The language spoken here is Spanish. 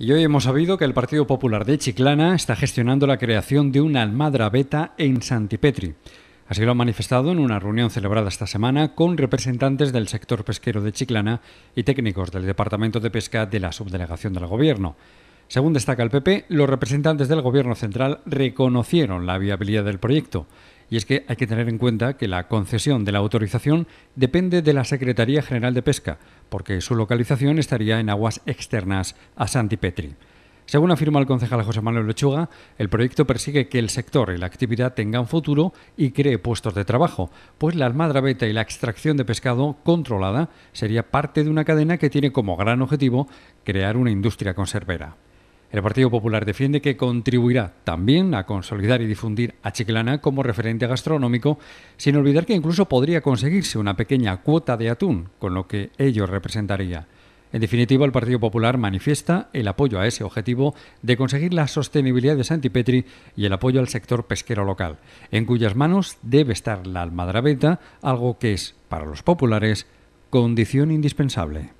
Y hoy hemos sabido que el Partido Popular de Chiclana está gestionando la creación de una almadra beta en Santipetri. Así lo ha manifestado en una reunión celebrada esta semana con representantes del sector pesquero de Chiclana y técnicos del Departamento de Pesca de la Subdelegación del Gobierno. Según destaca el PP, los representantes del Gobierno Central reconocieron la viabilidad del proyecto y es que hay que tener en cuenta que la concesión de la autorización depende de la Secretaría General de Pesca, porque su localización estaría en aguas externas a Santipetri. Según afirma el concejal José Manuel Lechuga, el proyecto persigue que el sector y la actividad tengan futuro y cree puestos de trabajo, pues la almadrabeta y la extracción de pescado controlada sería parte de una cadena que tiene como gran objetivo crear una industria conservera. El Partido Popular defiende que contribuirá también a consolidar y difundir a Chiclana como referente gastronómico, sin olvidar que incluso podría conseguirse una pequeña cuota de atún, con lo que ello representaría. En definitiva, el Partido Popular manifiesta el apoyo a ese objetivo de conseguir la sostenibilidad de Santipetri y el apoyo al sector pesquero local, en cuyas manos debe estar la almadrabeta, algo que es, para los populares, condición indispensable.